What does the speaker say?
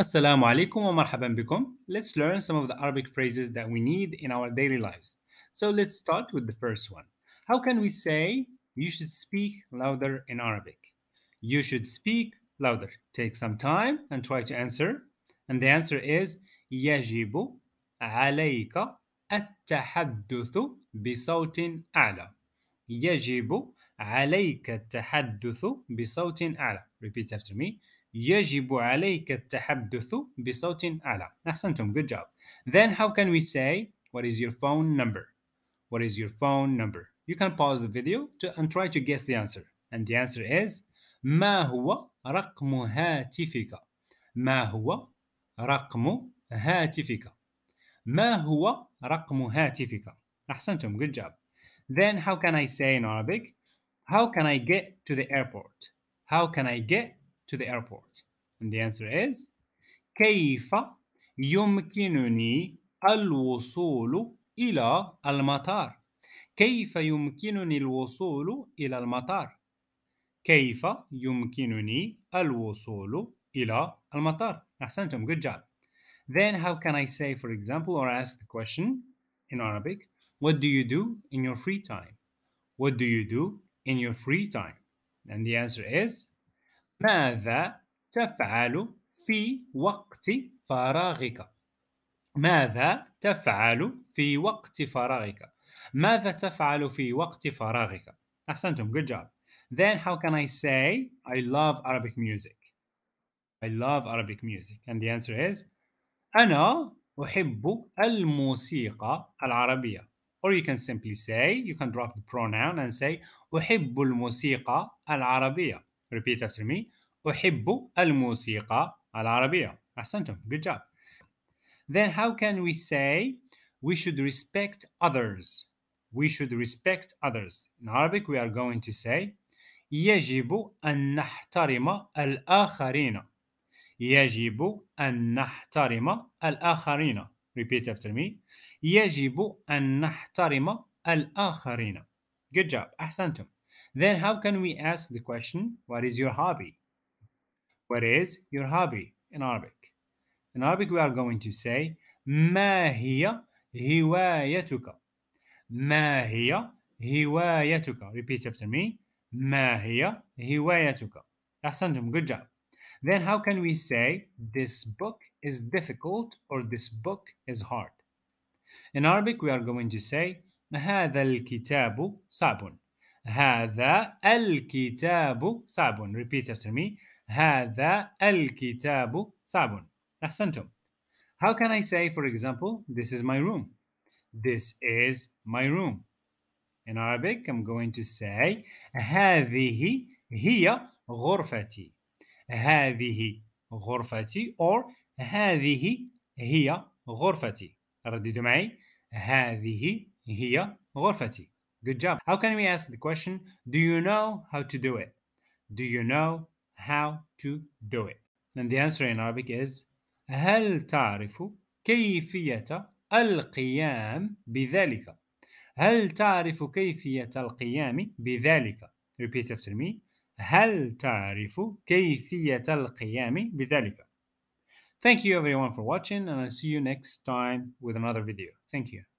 Assalamu alaikum wa marhaban bikum. Let's learn some of the Arabic phrases that we need in our daily lives. So let's start with the first one. How can we say you should speak louder in Arabic? You should speak louder. Take some time and try to answer. And the answer is يجب عليك التحدث بصوت أعلى. يجب عليك التحدث بصوت أعلى. Repeat after me. يجب عليك التحدث بصوت أعلى. أحسنتم. Good job. Then how can we say what is your phone number? What is your phone number? You can pause the video to, and try to guess the answer. And the answer is ما هو رقم هاتفك؟ ما هو رقم هاتفك؟ ما هو رقم هاتفك؟ أحسنتم. Good job. Then how can I say in Arabic? How can I get to the airport? How can I get to the airport? And the answer is كيف يمكنني الوصول إلى المطار؟ كيف يمكنني الوصول إلى المطار؟ كيف يمكنني الوصول إلى المطار؟ أحسنتم good job. Then how can I say for example or ask the question in Arabic what do you do in your free time? What do you do in your free time? And the answer is ماذا تفعل في وقت فراغك ماذا تفعل في وقت فراغك ماذا تفعل في وقت فراغك أحسنتم good job then how can I say I love Arabic music I love Arabic music and the answer is أنا أحب الموسيقى العربية or you can simply say you can drop the pronoun and say أحب الموسيقى العربية repeat after me أحب الموسيقى العربية أحسنتم good job then how can we say we should respect others we should respect others in Arabic we are going to say يجب أن نحترم الآخرين يجب أن نحترم الآخرين repeat after me يجب أن نحترم الآخرين good job أحسنتم Then how can we ask the question, what is your hobby? What is your hobby in Arabic? In Arabic, we are going to say, ما هي هوايتك? ما هي هوايتك? Repeat after me. ما هي هوايتك? أحسنتم. Good job. Then how can we say, this book is difficult or this book is hard? In Arabic, we are going to say, هذا الكتاب صعب. هذا الكتاب صعب repeat after me هذا الكتاب صعب أحسنتم How can I say for example this is my room This is my room In Arabic I'm going to say هذه هي غرفتي هذه غرفتي or هذه هي غرفتي رددوا معي هذه هي غرفتي Good job. How can we ask the question, do you know how to do it? Do you know how to do it? And the answer in Arabic is هل تعرف كيفية القيام بذلك؟ هل تعرف كيفية القيام بذلك؟ Repeat after me. هل تعرف كيفية القيام بذلك؟ Thank you everyone for watching and I'll see you next time with another video. Thank you.